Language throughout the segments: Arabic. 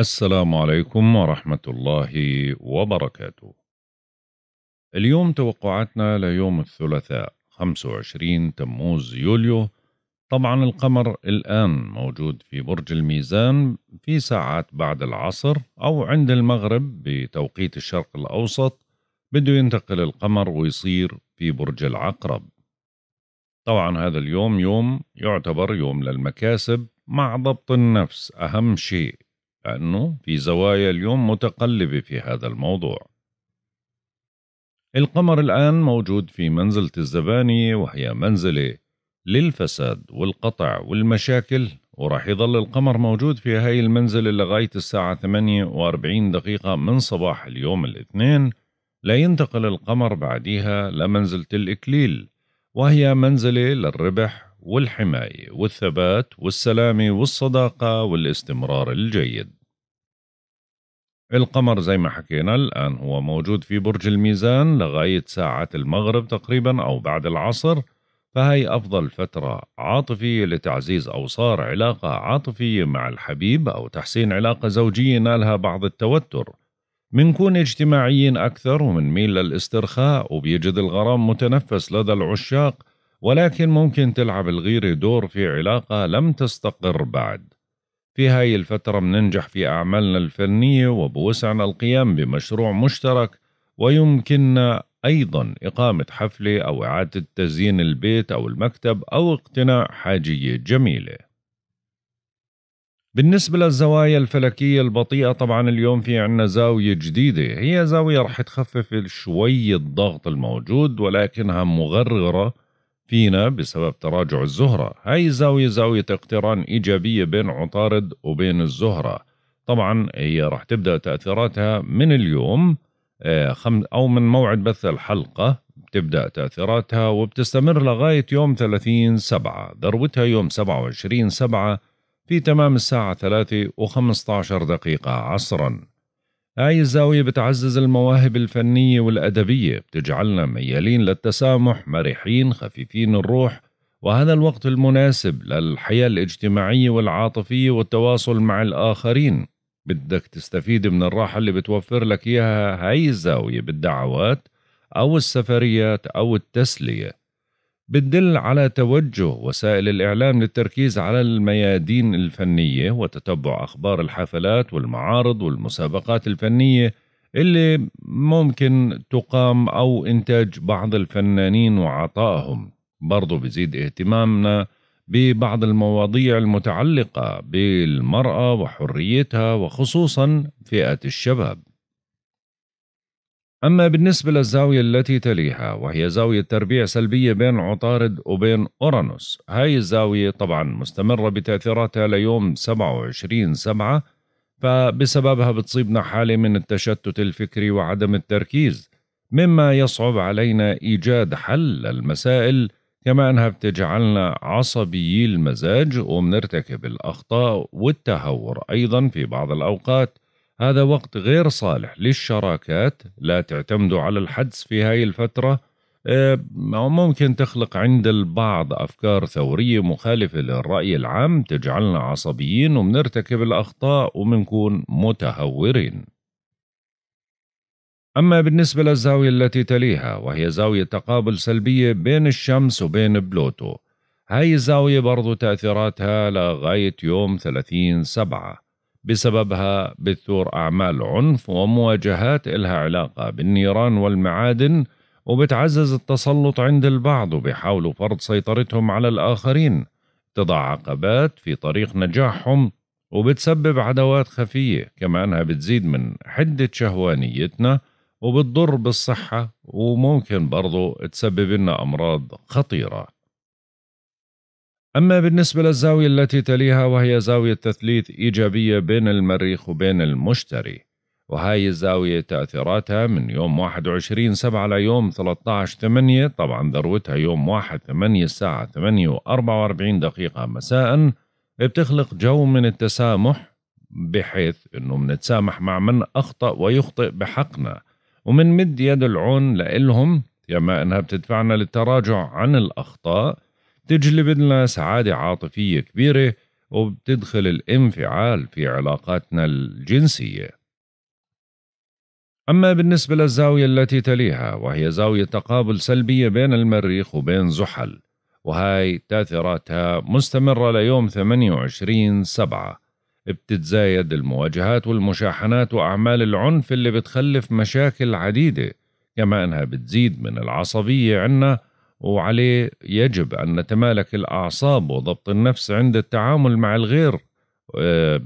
السلام عليكم ورحمة الله وبركاته. اليوم توقعاتنا ليوم الثلاثاء 25 تموز يوليو، طبعا القمر الآن موجود في برج الميزان في ساعات بعد العصر أو عند المغرب بتوقيت الشرق الأوسط بده ينتقل القمر ويصير في برج العقرب. طبعا هذا اليوم يوم يعتبر يوم للمكاسب مع ضبط النفس أهم شيء لأنه في زوايا اليوم متقلبة في هذا الموضوع القمر الآن موجود في منزلة الزبانية وهي منزلة للفساد والقطع والمشاكل وراح يظل القمر موجود في هاي المنزلة لغاية الساعة 48 دقيقة من صباح اليوم الاثنين لا ينتقل القمر بعديها لمنزلة الإكليل وهي منزلة للربح والحماية والثبات والسلامة والصداقة والاستمرار الجيد القمر زي ما حكينا الآن هو موجود في برج الميزان لغاية ساعة المغرب تقريبا أو بعد العصر فهي أفضل فترة عاطفية لتعزيز أوصار علاقة عاطفية مع الحبيب أو تحسين علاقة زوجية نالها بعض التوتر منكون اجتماعيين أكثر ميل للاسترخاء وبيجد الغرام متنفس لدى العشاق ولكن ممكن تلعب الغيرة دور في علاقة لم تستقر بعد في هاي الفترة مننجح في أعمالنا الفنية وبوسعنا القيام بمشروع مشترك ويمكننا أيضا إقامة حفلة أو إعادة تزيين البيت أو المكتب أو اقتناء حاجية جميلة بالنسبة للزوايا الفلكية البطيئة طبعا اليوم في عنا زاوية جديدة هي زاوية رح تخفف شوي الضغط الموجود ولكنها مغررة فينا بسبب تراجع الزهرة هاي الزاوية زاوية اقتران إيجابية بين عطارد وبين الزهرة طبعا هي راح تبدأ تأثيراتها من اليوم آه، أو من موعد بث الحلقة بتبدأ تأثيراتها وبتستمر لغاية يوم 30 سبعة ذروتها يوم 27 سبعة في تمام الساعة 3 و15 دقيقة عصراً هاي الزاوية بتعزز المواهب الفنية والأدبية بتجعلنا ميالين للتسامح مرحين خفيفين الروح وهذا الوقت المناسب للحياة الاجتماعية والعاطفية والتواصل مع الآخرين بدك تستفيد من الراحة اللي بتوفر لك إياها هاي الزاوية بالدعوات أو السفريات أو التسلية بتدل على توجه وسائل الإعلام للتركيز على الميادين الفنية وتتبع أخبار الحفلات والمعارض والمسابقات الفنية اللي ممكن تقام أو إنتاج بعض الفنانين وعطائهم برضو بزيد اهتمامنا ببعض المواضيع المتعلقة بالمرأة وحريتها وخصوصا فئة الشباب أما بالنسبة للزاوية التي تليها وهي زاوية تربيع سلبية بين عطارد وبين أورانوس هاي الزاوية طبعا مستمرة بتأثيراتها ليوم 27 سبعة فبسببها بتصيبنا حالة من التشتت الفكري وعدم التركيز مما يصعب علينا إيجاد حل للمسائل كما أنها بتجعلنا عصبيي المزاج وبنرتكب الأخطاء والتهور أيضا في بعض الأوقات هذا وقت غير صالح للشراكات لا تعتمدوا على الحدس في هاي الفترة آه، ممكن تخلق عند البعض أفكار ثورية مخالفة للرأي العام تجعلنا عصبيين وبنرتكب الأخطاء وبنكون متهورين أما بالنسبة للزاوية التي تليها وهي زاوية تقابل سلبية بين الشمس وبين بلوتو هاي الزاوية برضو تأثيراتها لغاية يوم 30 سبعة بسببها بتثور أعمال عنف ومواجهات إلها علاقة بالنيران والمعادن وبتعزز التسلط عند البعض وبيحاولوا فرض سيطرتهم على الآخرين تضع عقبات في طريق نجاحهم وبتسبب عدوات خفية كما أنها بتزيد من حدة شهوانيتنا وبتضر بالصحة وممكن برضو تسبب لنا أمراض خطيرة أما بالنسبة للزاوية التي تليها وهي زاوية تثليث إيجابية بين المريخ وبين المشتري وهاي الزاوية تأثيراتها من يوم 21 7 ليوم 13 8 طبعا ذروتها يوم 1 8 الساعة 8 و44 دقيقة مساء بتخلق جو من التسامح بحيث أنه منتسامح مع من أخطأ ويخطئ بحقنا ومنمد يد العون لإلهم كما أنها بتدفعنا للتراجع عن الأخطاء تجلب لنا سعادة عاطفية كبيرة وبتدخل الانفعال في علاقاتنا الجنسية أما بالنسبة للزاوية التي تليها وهي زاوية تقابل سلبية بين المريخ وبين زحل وهاي تاثيراتها مستمرة ليوم 28 سبعة بتتزايد المواجهات والمشاحنات وأعمال العنف اللي بتخلف مشاكل عديدة كما أنها بتزيد من العصبية عنا وعليه يجب أن نتمالك الأعصاب وضبط النفس عند التعامل مع الغير آه،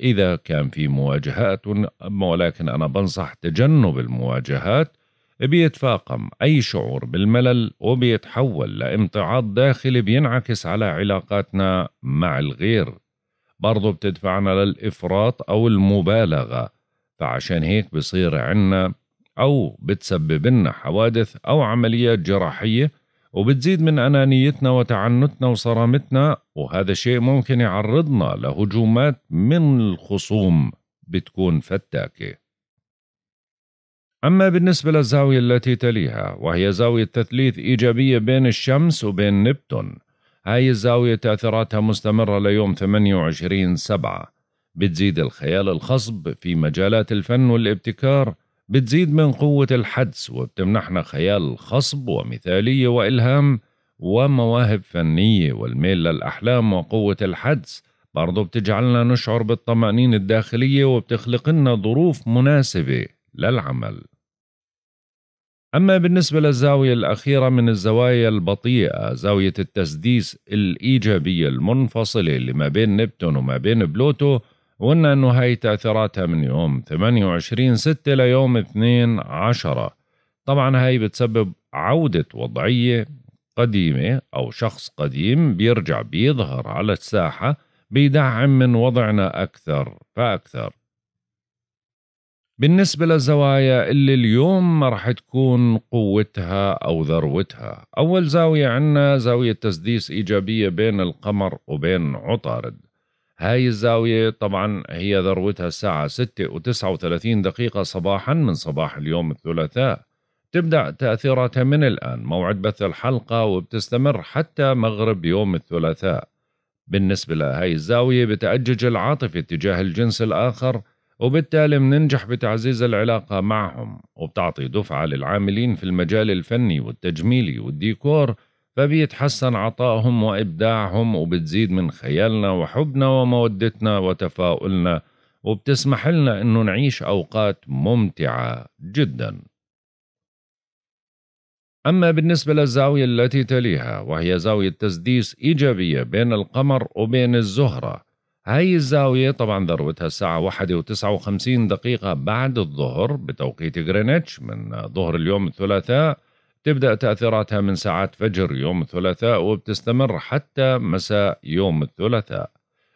إذا كان في مواجهات ولكن أنا بنصح تجنب المواجهات بيتفاقم أي شعور بالملل وبيتحول لامتعاض داخلي بينعكس على علاقاتنا مع الغير برضو بتدفعنا للإفراط أو المبالغة فعشان هيك بصير عنا أو بتسبب لنا حوادث أو عمليات جراحية وبتزيد من أنانيتنا وتعنتنا وصرامتنا وهذا شيء ممكن يعرضنا لهجومات من الخصوم بتكون فتاكة أما بالنسبة للزاوية التي تليها وهي زاوية تثليث إيجابية بين الشمس وبين نبتون هاي الزاوية تأثيراتها مستمرة ليوم 28 سبعة بتزيد الخيال الخصب في مجالات الفن والابتكار بتزيد من قوة الحدس وبتمنحنا خيال خصب ومثالية وإلهام ومواهب فنية والميل للأحلام وقوة الحدس برضو بتجعلنا نشعر بالطمأنينة الداخلية وبتخلق لنا ظروف مناسبة للعمل أما بالنسبة للزاوية الأخيرة من الزوايا البطيئة زاوية التسديس الإيجابية المنفصلة اللي ما بين نبتون وما بين بلوتو وقلنا انه هاي تأثيراتها من يوم 28 6 ليوم 2 10 طبعا هاي بتسبب عودة وضعية قديمة أو شخص قديم بيرجع بيظهر على الساحة بيدعم من وضعنا أكثر فأكثر بالنسبة للزوايا اللي اليوم ما رح تكون قوتها أو ذروتها أول زاوية عنا زاوية تسديس إيجابية بين القمر وبين عطارد هاي الزاوية طبعا هي ذروتها الساعة 6 و 39 دقيقة صباحا من صباح اليوم الثلاثاء تبدأ تأثيراتها من الآن موعد بث الحلقة وبتستمر حتى مغرب يوم الثلاثاء بالنسبة لهاي الزاوية بتأجج العاطفة تجاه الجنس الآخر وبالتالي مننجح بتعزيز العلاقة معهم وبتعطي دفعة للعاملين في المجال الفني والتجميلي والديكور فبيتحسن عطائهم وإبداعهم وبتزيد من خيالنا وحبنا ومودتنا وتفاؤلنا وبتسمح لنا إنه نعيش أوقات ممتعة جدا أما بالنسبة للزاوية التي تليها وهي زاوية تسديس إيجابية بين القمر وبين الزهرة هاي الزاوية طبعا ذروتها الساعة واحدة وتسعة وخمسين دقيقة بعد الظهر بتوقيت غرينتش من ظهر اليوم الثلاثاء تبدأ تأثيراتها من ساعات فجر يوم الثلاثاء وبتستمر حتى مساء يوم الثلاثاء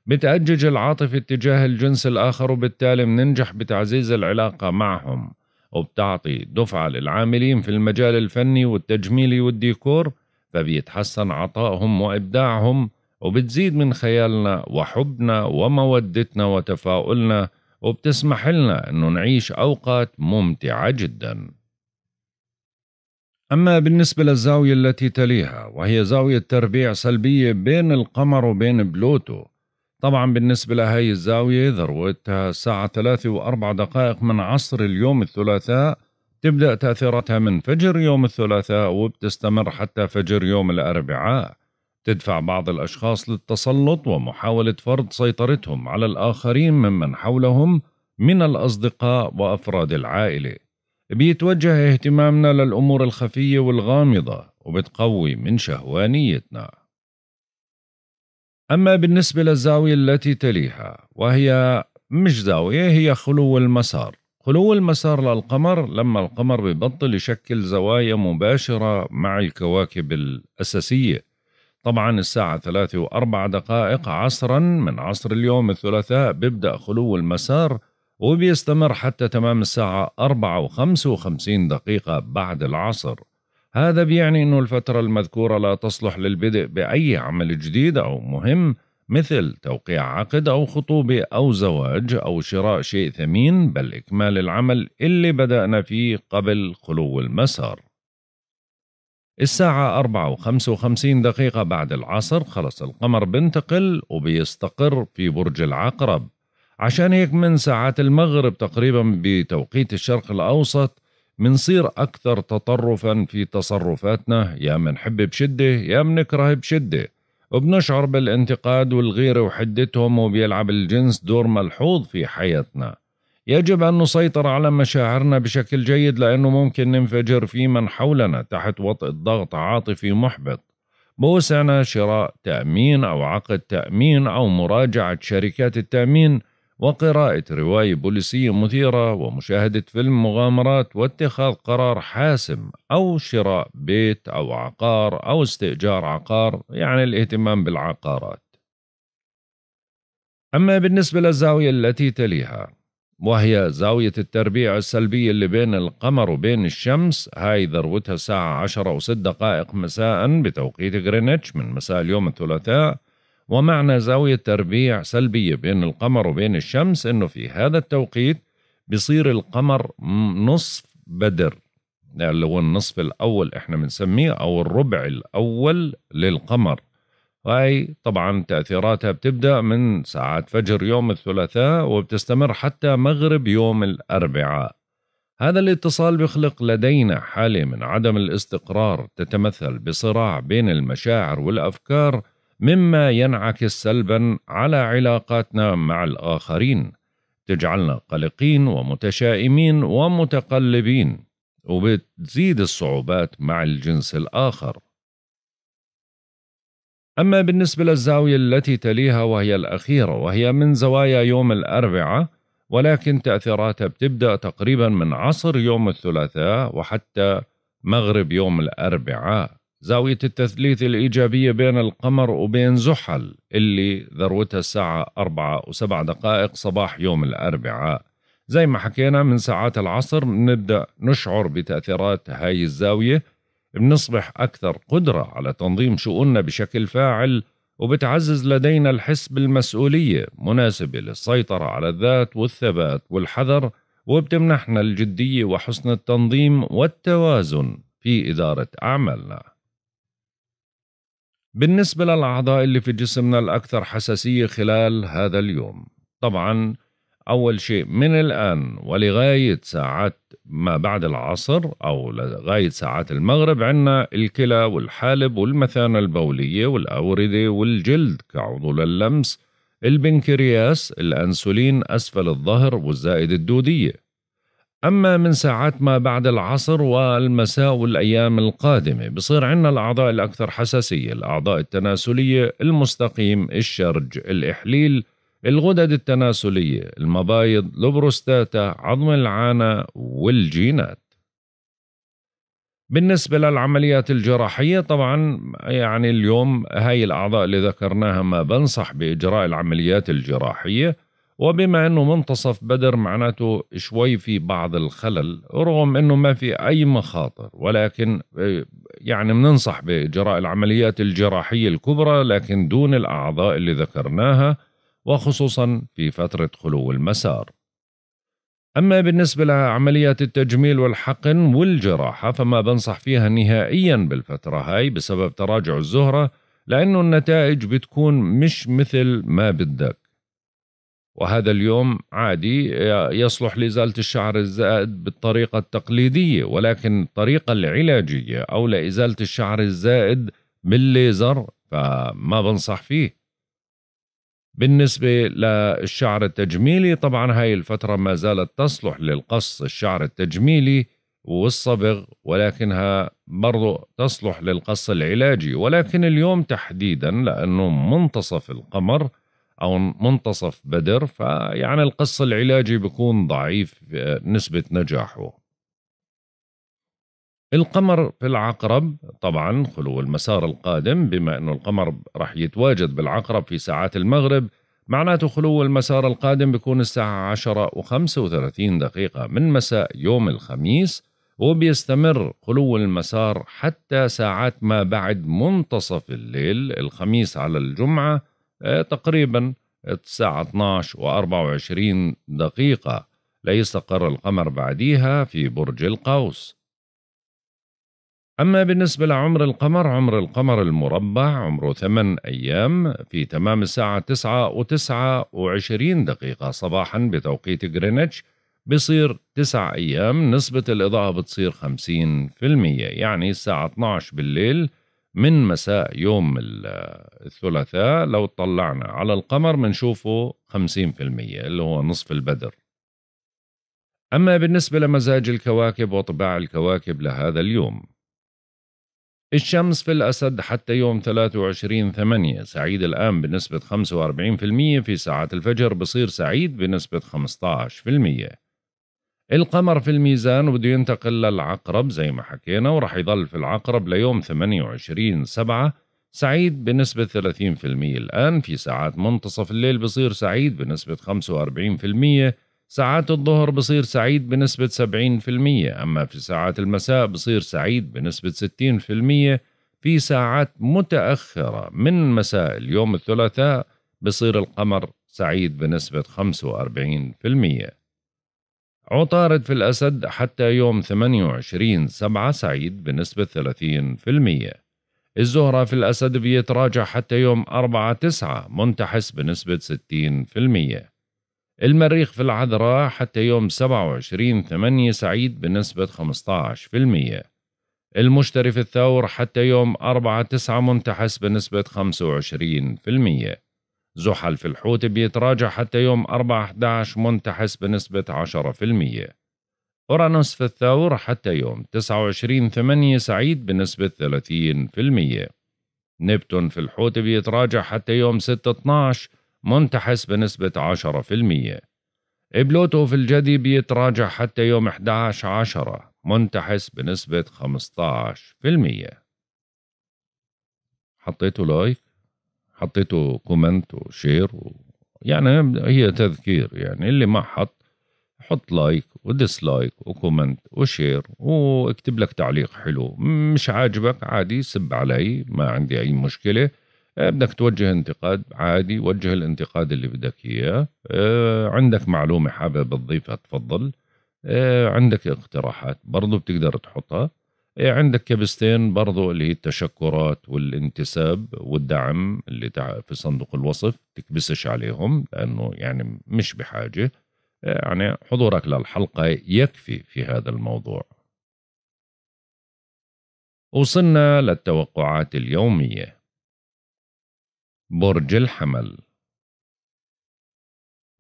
بتأجج العاطفة اتجاه الجنس الآخر وبالتالي بننجح بتعزيز العلاقة معهم وبتعطي دفعة للعاملين في المجال الفني والتجميلي والديكور فبيتحسن عطائهم وإبداعهم وبتزيد من خيالنا وحبنا ومودتنا وتفاؤلنا وبتسمح لنا أنه نعيش أوقات ممتعة جداً أما بالنسبة للزاوية التي تليها وهي زاوية تربيع سلبية بين القمر وبين بلوتو طبعا بالنسبة لهذه الزاوية ذروتها الساعة 3 و4 دقائق من عصر اليوم الثلاثاء تبدأ تأثيراتها من فجر يوم الثلاثاء وبتستمر حتى فجر يوم الأربعاء تدفع بعض الأشخاص للتسلط ومحاولة فرض سيطرتهم على الآخرين ممن حولهم من الأصدقاء وأفراد العائلة بيتوجه اهتمامنا للأمور الخفية والغامضة وبتقوي من شهوانيتنا أما بالنسبة للزاوية التي تليها وهي مش زاوية هي خلو المسار خلو المسار للقمر لما القمر ببطل يشكل زوايا مباشرة مع الكواكب الأساسية طبعا الساعة ثلاثة وأربع دقائق عصرا من عصر اليوم الثلاثاء بيبدأ خلو المسار وبيستمر حتى تمام الساعة 4 و 55 دقيقة بعد العصر هذا بيعني أنه الفترة المذكورة لا تصلح للبدء بأي عمل جديد أو مهم مثل توقيع عقد أو خطوبة أو زواج أو شراء شيء ثمين بل إكمال العمل اللي بدأنا فيه قبل خلو المسار الساعة 4 و 55 دقيقة بعد العصر خلص القمر بنتقل وبيستقر في برج العقرب عشان هيك من ساعات المغرب تقريبا بتوقيت الشرق الأوسط منصير أكثر تطرفا في تصرفاتنا يا منحب بشدة يا منكره بشدة وبنشعر بالانتقاد والغيرة وحدتهم وبيلعب الجنس دور ملحوظ في حياتنا يجب أن نسيطر على مشاعرنا بشكل جيد لأنه ممكن ننفجر في من حولنا تحت وطئ ضغط عاطفي محبط بوسعنا شراء تأمين أو عقد تأمين أو مراجعة شركات التأمين وقراءة رواية بوليسية مثيرة ومشاهدة فيلم مغامرات واتخاذ قرار حاسم أو شراء بيت أو عقار أو استئجار عقار يعني الاهتمام بالعقارات. أما بالنسبة للزاوية التي تليها وهي زاوية التربيع السلبية اللي بين القمر وبين الشمس هاي ذروتها الساعة 10 و6 دقائق مساء بتوقيت غرينتش من مساء اليوم الثلاثاء ومعنى زاوية تربيع سلبية بين القمر وبين الشمس انه في هذا التوقيت بصير القمر نصف بدر اللي هو النصف الاول احنا بنسميه او الربع الاول للقمر هاي طبعا تأثيراتها بتبدأ من ساعات فجر يوم الثلاثاء وبتستمر حتى مغرب يوم الأربعاء هذا الاتصال بيخلق لدينا حالة من عدم الاستقرار تتمثل بصراع بين المشاعر والأفكار مما ينعكس سلبا على علاقاتنا مع الآخرين تجعلنا قلقين ومتشائمين ومتقلبين وبتزيد الصعوبات مع الجنس الآخر أما بالنسبة للزاوية التي تليها وهي الأخيرة وهي من زوايا يوم الأربعاء ولكن تأثيراتها بتبدأ تقريبا من عصر يوم الثلاثاء وحتى مغرب يوم الأربعاء زاوية التثليث الإيجابية بين القمر وبين زحل اللي ذروتها الساعة أربعة وسبع دقائق صباح يوم الأربعاء زي ما حكينا من ساعات العصر بنبدأ نشعر بتأثيرات هاي الزاوية بنصبح أكثر قدرة على تنظيم شؤوننا بشكل فاعل وبتعزز لدينا الحس بالمسؤولية مناسبة للسيطرة على الذات والثبات والحذر وبتمنحنا الجدية وحسن التنظيم والتوازن في إدارة أعمالنا بالنسبة للأعضاء اللي في جسمنا الأكثر حساسية خلال هذا اليوم طبعا أول شيء من الآن ولغاية ساعات ما بعد العصر أو لغاية ساعات المغرب عندنا الكلى والحالب والمثانة البولية والأوردة والجلد كعضو للمس البنكرياس الأنسولين أسفل الظهر والزائدة الدودية أما من ساعات ما بعد العصر والمساء والأيام القادمة بصير عندنا الأعضاء الأكثر حساسية الأعضاء التناسلية المستقيم الشرج الإحليل الغدد التناسلية المبايض البروستاتا عظم العانة والجينات بالنسبة للعمليات الجراحية طبعا يعني اليوم هاي الأعضاء اللي ذكرناها ما بنصح بإجراء العمليات الجراحية وبما انه منتصف بدر معناته شوي في بعض الخلل رغم انه ما في اي مخاطر ولكن آه، يعني بننصح باجراء العمليات الجراحيه الكبرى لكن دون الاعضاء اللي ذكرناها وخصوصا في فتره خلو المسار. اما بالنسبه لعمليات التجميل والحقن والجراحه فما بنصح فيها نهائيا بالفتره هاي بسبب تراجع الزهره لانه النتائج بتكون مش مثل ما بدك. وهذا اليوم عادي يصلح لإزالة الشعر الزائد بالطريقة التقليدية ولكن الطريقة العلاجية أو لإزالة الشعر الزائد بالليزر فما بنصح فيه بالنسبة للشعر التجميلي طبعا هاي الفترة ما زالت تصلح للقص الشعر التجميلي والصبغ ولكنها برضو تصلح للقص العلاجي ولكن اليوم تحديدا لأنه منتصف القمر او منتصف بدر فيعني القص العلاجي بيكون ضعيف نسبه نجاحه القمر في العقرب طبعا خلو المسار القادم بما انه القمر راح يتواجد بالعقرب في ساعات المغرب معناته خلو المسار القادم بيكون الساعة 10 و35 دقيقة من مساء يوم الخميس وبيستمر خلو المسار حتى ساعات ما بعد منتصف الليل الخميس على الجمعة آه، تقريبا الساعة 12 و24 دقيقة ليستقر القمر بعديها في برج القوس أما بالنسبة لعمر القمر عمر القمر المربع عمره 8 أيام في تمام الساعة 9 و 29 دقيقة صباحا بتوقيت غرينتش بصير 9 أيام نسبة الإضاءة بتصير 50% يعني الساعة 12 بالليل من مساء يوم الثلاثاء لو طلعنا على القمر بنشوفه خمسين في المية اللي هو نصف البدر أما بالنسبة لمزاج الكواكب وطباع الكواكب لهذا اليوم الشمس في الأسد حتى يوم 23 ثمانية سعيد الآن بنسبة 45% في ساعات الفجر بصير سعيد بنسبة 15% القمر في الميزان وبده ينتقل للعقرب زي ما حكينا وراح يضل في العقرب ليوم 28 سبعة سعيد بنسبة 30% الآن في ساعات منتصف الليل بصير سعيد بنسبة 45% ساعات الظهر بصير سعيد بنسبة 70% أما في ساعات المساء بصير سعيد بنسبة 60% في ساعات متأخرة من مساء اليوم الثلاثاء بصير القمر سعيد بنسبة 45% عطارد في الأسد حتى يوم 28 سبعة سعيد بنسبة 30% الزهرة في الأسد بيتراجع حتى يوم 4 9 منتحس بنسبة 60% المريخ في العذراء حتى يوم 27 8 سعيد بنسبة 15% المشتري في الثور حتى يوم 4 9 منتحس بنسبة 25% زحل في الحوت بيتراجع حتى يوم 4/11 منتحس بنسبة 10%. أورانوس في الثور حتى يوم 29/8 سعيد بنسبة 30%. نبتون في الحوت بيتراجع حتى يوم 6/12 منتحس بنسبة 10%. بلوتو في الجدي بيتراجع حتى يوم 11/10 منتحس بنسبة 15%. حطيتوا لايك حطيته كومنت وشير و... يعني هي تذكير يعني اللي ما حط حط لايك وديسلايك وكومنت وشير واكتب لك تعليق حلو مش عاجبك عادي سب علي ما عندي اي مشكله آه، بدك توجه انتقاد عادي وجه الانتقاد اللي بدك اياه آه، عندك معلومه حابب تضيفها تفضل آه، عندك اقتراحات برضو بتقدر تحطها إيه، عندك كبستين برضو اللي هي التشكرات والانتساب والدعم اللي في صندوق الوصف تكبسش عليهم لأنه يعني مش بحاجة إيه، يعني حضورك للحلقة يكفي في هذا الموضوع وصلنا للتوقعات اليومية برج الحمل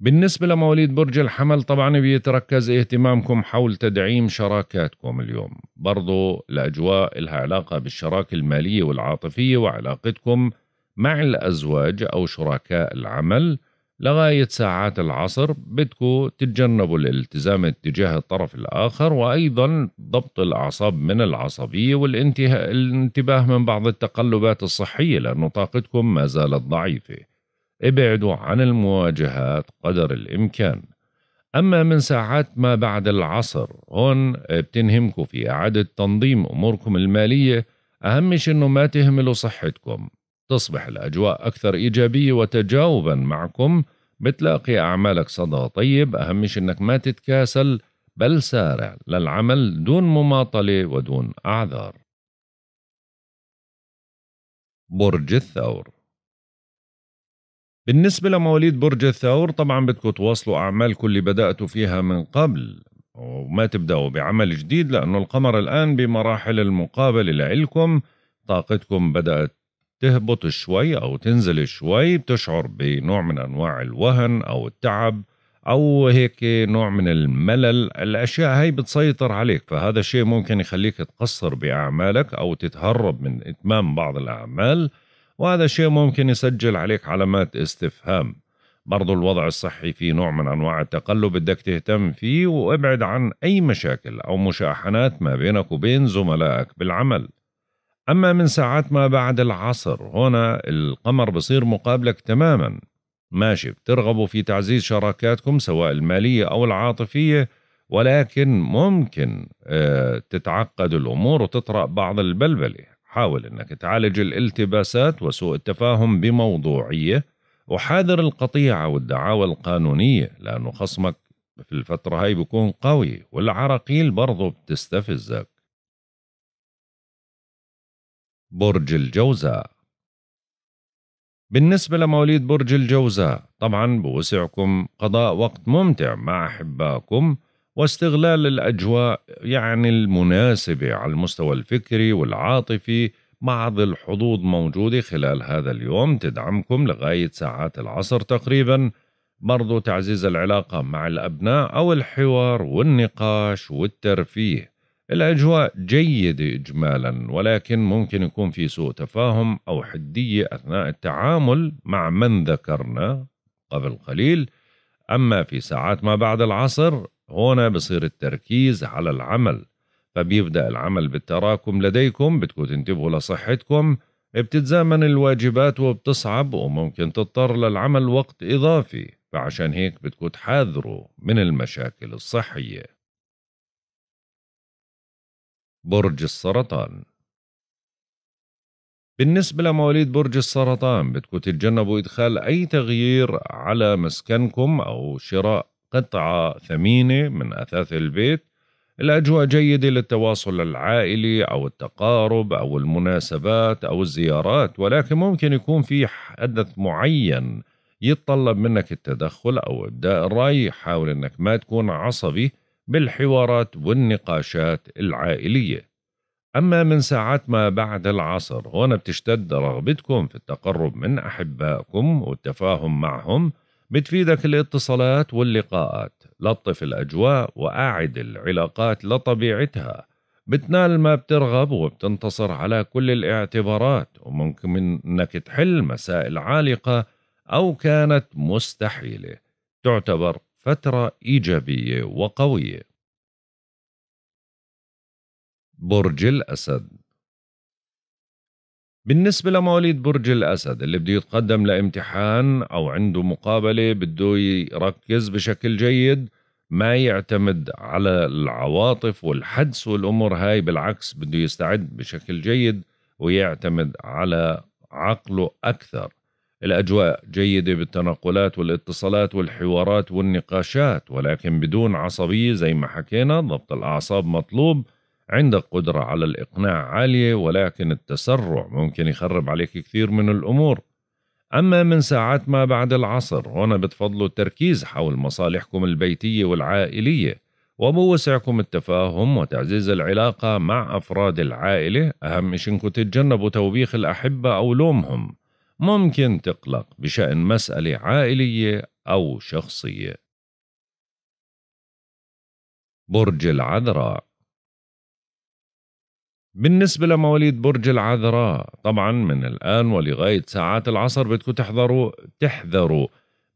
بالنسبة لمواليد برج الحمل طبعا بيتركز اهتمامكم حول تدعيم شراكاتكم اليوم برضو الأجواء لها علاقة بالشراكة المالية والعاطفية وعلاقتكم مع الأزواج أو شركاء العمل لغاية ساعات العصر بدكم تتجنبوا الالتزام اتجاه الطرف الآخر وأيضا ضبط الأعصاب من العصبية والانتباه من بعض التقلبات الصحية لأن طاقتكم ما زالت ضعيفة ابعدوا عن المواجهات قدر الإمكان أما من ساعات ما بعد العصر هون بتنهمكم في إعادة تنظيم أموركم المالية أهم شيء أنه ما تهملوا صحتكم تصبح الأجواء أكثر إيجابية وتجاوبا معكم بتلاقي أعمالك صدى طيب أهم شيء أنك ما تتكاسل بل سارع للعمل دون مماطلة ودون أعذار برج الثور بالنسبة لمواليد برج الثور طبعا بدكم تواصلوا أعمالكم اللي بدأتوا فيها من قبل وما تبدأوا بعمل جديد لأنه القمر الآن بمراحل المقابلة لإلكم طاقتكم بدأت تهبط شوي أو تنزل شوي بتشعر بنوع من أنواع الوهن أو التعب أو هيك نوع من الملل الأشياء هاي بتسيطر عليك فهذا الشيء ممكن يخليك تقصر بأعمالك أو تتهرب من إتمام بعض الأعمال وهذا الشيء ممكن يسجل عليك علامات استفهام برضو الوضع الصحي فيه نوع من أنواع التقلب بدك تهتم فيه وابعد عن أي مشاكل أو مشاحنات ما بينك وبين زملائك بالعمل أما من ساعات ما بعد العصر هنا القمر بصير مقابلك تماما ماشي بترغبوا في تعزيز شراكاتكم سواء المالية أو العاطفية ولكن ممكن آه، تتعقد الأمور وتطرأ بعض البلبلة حاول أنك تعالج الالتباسات وسوء التفاهم بموضوعية وحاذر القطيعة والدعاوى القانونية لأنه خصمك في الفترة هاي بيكون قوي والعراقيل برضو بتستفزك برج الجوزاء بالنسبة لمواليد برج الجوزاء طبعا بوسعكم قضاء وقت ممتع مع أحبائكم واستغلال الأجواء يعني المناسبة على المستوى الفكري والعاطفي بعض الحظوظ موجودة خلال هذا اليوم تدعمكم لغاية ساعات العصر تقريبا برضو تعزيز العلاقة مع الأبناء أو الحوار والنقاش والترفيه الأجواء جيدة إجمالا ولكن ممكن يكون في سوء تفاهم أو حدية أثناء التعامل مع من ذكرنا قبل قليل أما في ساعات ما بعد العصر هنا بصير التركيز على العمل فبيبدأ العمل بالتراكم لديكم بتكون تنتبهوا لصحتكم بتتزامن الواجبات وبتصعب وممكن تضطر للعمل وقت إضافي فعشان هيك بتكون تحاذروا من المشاكل الصحية برج السرطان بالنسبة لمواليد برج السرطان بتكون تتجنبوا إدخال أي تغيير على مسكنكم أو شراء قطعة ثمينة من أثاث البيت الأجواء جيدة للتواصل العائلي أو التقارب أو المناسبات أو الزيارات ولكن ممكن يكون في حدث معين يتطلب منك التدخل أو إبداء الرأي حاول أنك ما تكون عصبي بالحوارات والنقاشات العائلية أما من ساعات ما بعد العصر هنا بتشتد رغبتكم في التقرب من أحبائكم والتفاهم معهم بتفيدك الاتصالات واللقاءات لطف الأجواء وأعد العلاقات لطبيعتها بتنال ما بترغب وبتنتصر على كل الاعتبارات وممكن انك تحل مسائل عالقة أو كانت مستحيلة تعتبر فترة إيجابية وقوية برج الأسد بالنسبة لمواليد برج الأسد اللي بده يتقدم لامتحان أو عنده مقابلة بده يركز بشكل جيد ما يعتمد على العواطف والحدس والأمور هاي بالعكس بده يستعد بشكل جيد ويعتمد على عقله أكثر الأجواء جيدة بالتنقلات والاتصالات والحوارات والنقاشات ولكن بدون عصبية زي ما حكينا ضبط الأعصاب مطلوب عندك قدرة على الإقناع عالية ولكن التسرع ممكن يخرب عليك كثير من الأمور أما من ساعات ما بعد العصر هنا بتفضلوا التركيز حول مصالحكم البيتية والعائلية وبوسعكم التفاهم وتعزيز العلاقة مع أفراد العائلة أهم شيء إنكم تتجنبوا توبيخ الأحبة أو لومهم ممكن تقلق بشأن مسألة عائلية أو شخصية برج العذراء بالنسبة لمواليد برج العذراء طبعا من الآن ولغاية ساعات العصر بدكم تحذروا تحذروا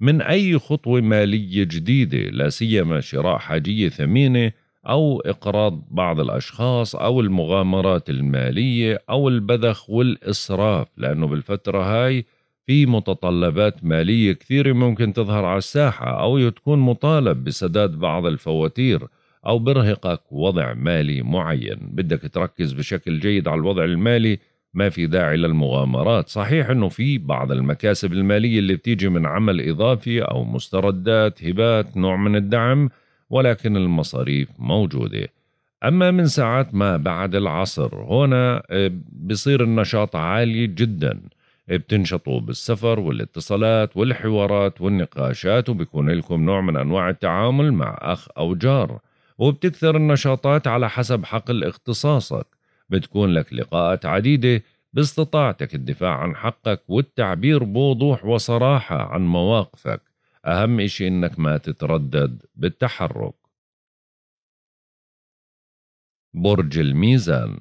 من أي خطوة مالية جديدة لا سيما شراء حاجية ثمينة أو إقراض بعض الأشخاص أو المغامرات المالية أو البذخ والإسراف لأنه بالفترة هاي في متطلبات مالية كثيرة ممكن تظهر على الساحة أو تكون مطالب بسداد بعض الفواتير أو برهقك وضع مالي معين بدك تركز بشكل جيد على الوضع المالي ما في داعي للمغامرات صحيح أنه في بعض المكاسب المالية اللي بتيجي من عمل إضافي أو مستردات هبات نوع من الدعم ولكن المصاريف موجودة أما من ساعات ما بعد العصر هنا آه، بصير النشاط عالي جداً بتنشطوا بالسفر والاتصالات والحوارات والنقاشات وبيكون لكم نوع من أنواع التعامل مع أخ أو جار وبتكثر النشاطات على حسب حقل اختصاصك بتكون لك لقاءات عديدة باستطاعتك الدفاع عن حقك والتعبير بوضوح وصراحة عن مواقفك أهم إشي إنك ما تتردد بالتحرك برج الميزان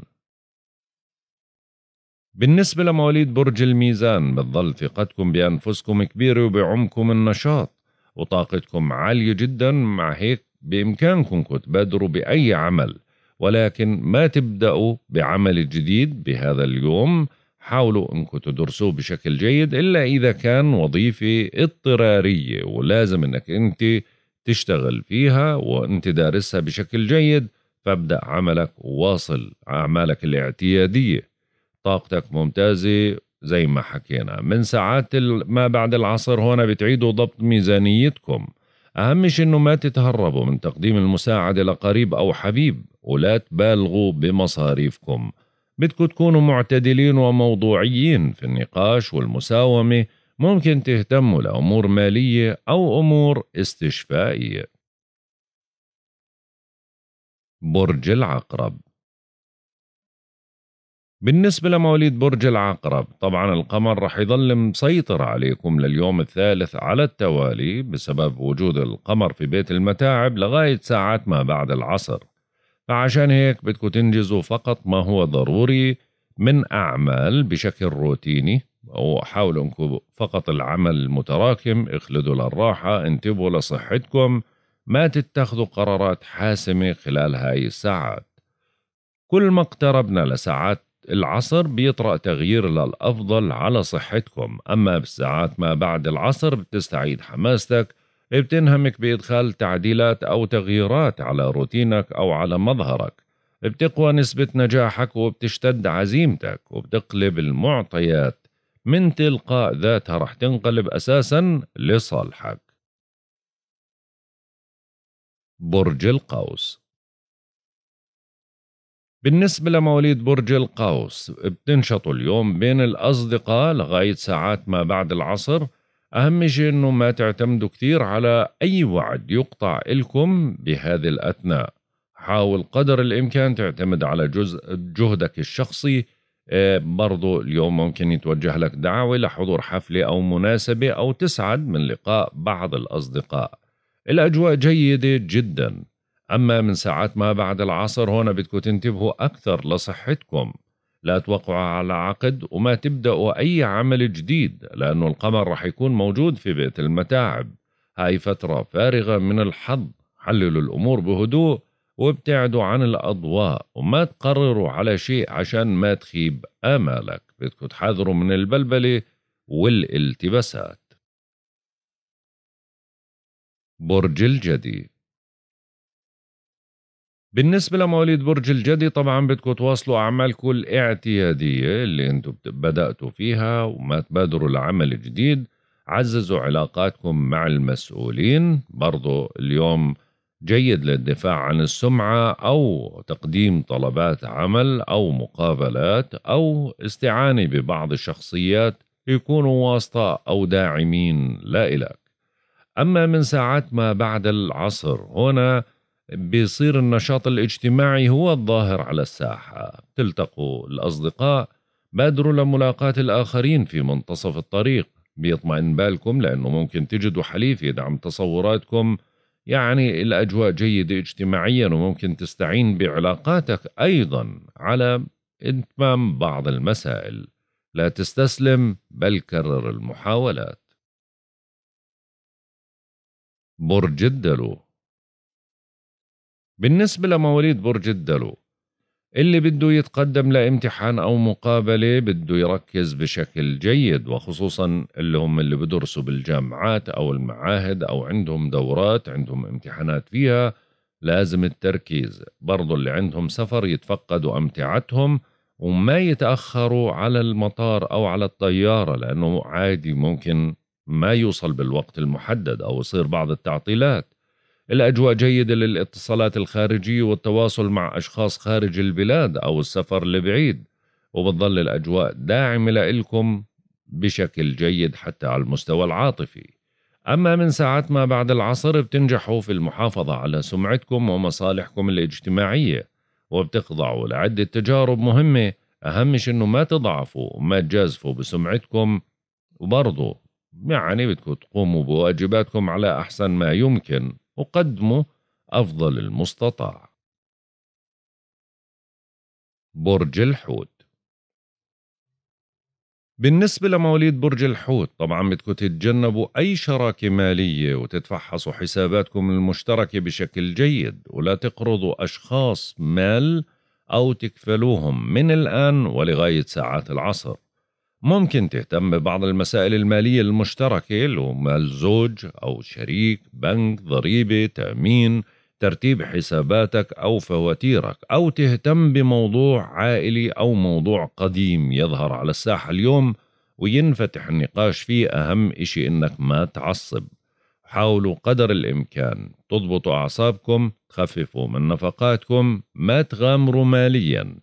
بالنسبة لمواليد برج الميزان بتظل ثقتكم بأنفسكم كبيرة وبعمكم النشاط وطاقتكم عالية جدا مع هيك بإمكانكم تبادروا بأي عمل ولكن ما تبدأوا بعمل جديد بهذا اليوم حاولوا انكم تدرسوه بشكل جيد الا اذا كان وظيفه اضطراريه ولازم انك انت تشتغل فيها وانت دارسها بشكل جيد فابدا عملك وواصل اعمالك الاعتياديه طاقتك ممتازه زي ما حكينا من ساعات ما بعد العصر هون بتعيدوا ضبط ميزانيتكم أهم شيء إنه ما تتهربوا من تقديم المساعدة لقريب أو حبيب ولا تبالغوا بمصاريفكم بدكم تكونوا معتدلين وموضوعيين في النقاش والمساومة ممكن تهتموا لأمور مالية أو أمور استشفائية برج العقرب بالنسبة لمواليد برج العقرب طبعا القمر رح يظل مسيطر عليكم لليوم الثالث على التوالي بسبب وجود القمر في بيت المتاعب لغاية ساعات ما بعد العصر فعشان هيك بدكم تنجزوا فقط ما هو ضروري من أعمال بشكل روتيني وحاولوا انكم فقط العمل المتراكم اخلدوا للراحة انتبهوا لصحتكم ما تتخذوا قرارات حاسمة خلال هاي الساعات كل ما اقتربنا لساعات العصر بيطرأ تغيير للأفضل على صحتكم أما بالساعات ما بعد العصر بتستعيد حماستك بتنهمك بإدخال تعديلات أو تغييرات على روتينك أو على مظهرك بتقوى نسبة نجاحك وبتشتد عزيمتك وبتقلب المعطيات من تلقاء ذاتها رح تنقلب أساسا لصالحك برج القوس بالنسبة لمواليد برج القوس بتنشطوا اليوم بين الأصدقاء لغاية ساعات ما بعد العصر أهم شيء أنه ما تعتمدوا كثير على أي وعد يقطع إلكم بهذه الأثناء حاول قدر الإمكان تعتمد على جزء جهدك الشخصي آه، برضو اليوم ممكن يتوجه لك دعوة لحضور حفلة أو مناسبة أو تسعد من لقاء بعض الأصدقاء الأجواء جيدة جدا أما من ساعات ما بعد العصر هون بدكم تنتبهوا أكثر لصحتكم لا توقعوا على عقد وما تبدأوا أي عمل جديد لأنه القمر رح يكون موجود في بيت المتاعب هاي فترة فارغة من الحظ حللوا الأمور بهدوء وابتعدوا عن الأضواء وما تقرروا على شيء عشان ما تخيب آمالك بدكم تحذروا من البلبلة والالتباسات برج الجدي بالنسبة لمواليد برج الجدي طبعا بدكم تواصلوا أعمالكم الاعتيادية اللي انتم بدأتوا فيها وما تبادروا لعمل جديد عززوا علاقاتكم مع المسؤولين برضو اليوم جيد للدفاع عن السمعة أو تقديم طلبات عمل أو مقابلات أو استعانة ببعض الشخصيات يكونوا واسطة أو داعمين لا إلك أما من ساعات ما بعد العصر هنا بيصير النشاط الاجتماعي هو الظاهر على الساحة تلتقوا الأصدقاء بادروا لملاقاة الآخرين في منتصف الطريق بيطمئن بالكم لأنه ممكن تجدوا حليف يدعم تصوراتكم يعني الأجواء جيدة اجتماعيا وممكن تستعين بعلاقاتك أيضا على إتمام بعض المسائل لا تستسلم بل كرر المحاولات برج الدلو بالنسبة لمواليد برج الدلو اللي بده يتقدم لامتحان أو مقابلة بده يركز بشكل جيد وخصوصا اللي هم اللي بدرسوا بالجامعات أو المعاهد أو عندهم دورات عندهم امتحانات فيها لازم التركيز برضو اللي عندهم سفر يتفقدوا أمتعتهم وما يتأخروا على المطار أو على الطيارة لأنه عادي ممكن ما يوصل بالوقت المحدد أو يصير بعض التعطيلات الأجواء جيدة للاتصالات الخارجية والتواصل مع أشخاص خارج البلاد أو السفر لبعيد وبتظل الأجواء داعمة لإلكم بشكل جيد حتى على المستوى العاطفي أما من ساعات ما بعد العصر بتنجحوا في المحافظة على سمعتكم ومصالحكم الاجتماعية وبتخضعوا لعدة تجارب مهمة أهمش إنه ما تضعفوا وما تجازفوا بسمعتكم وبرضه يعني بدكم تقوموا بواجباتكم على أحسن ما يمكن وقدموا أفضل المستطاع برج الحوت بالنسبة لمواليد برج الحوت طبعا بدكم تتجنبوا أي شراكة مالية وتتفحصوا حساباتكم المشتركة بشكل جيد ولا تقرضوا أشخاص مال أو تكفلوهم من الآن ولغاية ساعات العصر ممكن تهتم ببعض المسائل المالية المشتركة لما مال زوج أو شريك بنك ضريبة تأمين ترتيب حساباتك أو فواتيرك أو تهتم بموضوع عائلي أو موضوع قديم يظهر على الساحة اليوم وينفتح النقاش فيه أهم إشي إنك ما تعصب حاولوا قدر الإمكان تضبطوا أعصابكم تخففوا من نفقاتكم ما تغامروا مالياً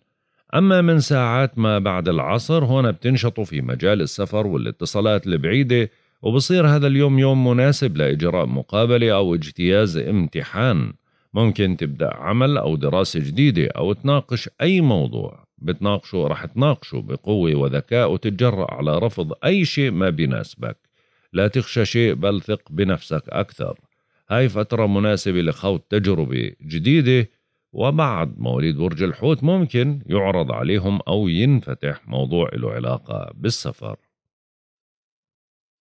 أما من ساعات ما بعد العصر هون بتنشطوا في مجال السفر والاتصالات البعيدة وبصير هذا اليوم يوم مناسب لإجراء مقابلة أو اجتياز امتحان ممكن تبدأ عمل أو دراسة جديدة أو تناقش أي موضوع بتناقشه رح تناقشه بقوة وذكاء وتتجرأ على رفض أي شيء ما بيناسبك لا تخشى شيء بل ثق بنفسك أكثر هاي فترة مناسبة لخوض تجربة جديدة وبعد مواليد برج الحوت ممكن يعرض عليهم أو ينفتح موضوع له علاقة بالسفر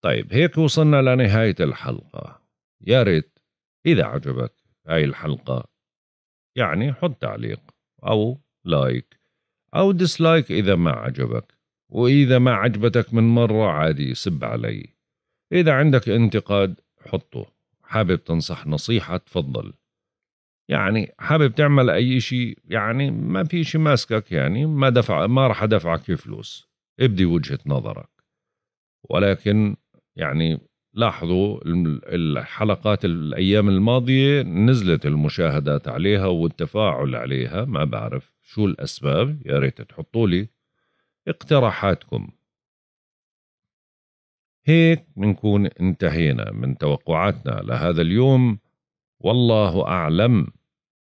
طيب هيك وصلنا لنهاية الحلقة يا ريت إذا عجبك هاي الحلقة يعني حط تعليق أو لايك أو ديسلايك إذا ما عجبك وإذا ما عجبتك من مرة عادي سب علي إذا عندك انتقاد حطه حابب تنصح نصيحة تفضل يعني حابب تعمل اي شيء يعني ما في شيء ماسكك يعني ما دفع ما راح ادفعك فلوس ابدي وجهه نظرك ولكن يعني لاحظوا الحلقات الايام الماضيه نزلت المشاهدات عليها والتفاعل عليها ما بعرف شو الاسباب يا ريت تحطوا لي اقتراحاتكم هيك بنكون انتهينا من توقعاتنا لهذا اليوم والله اعلم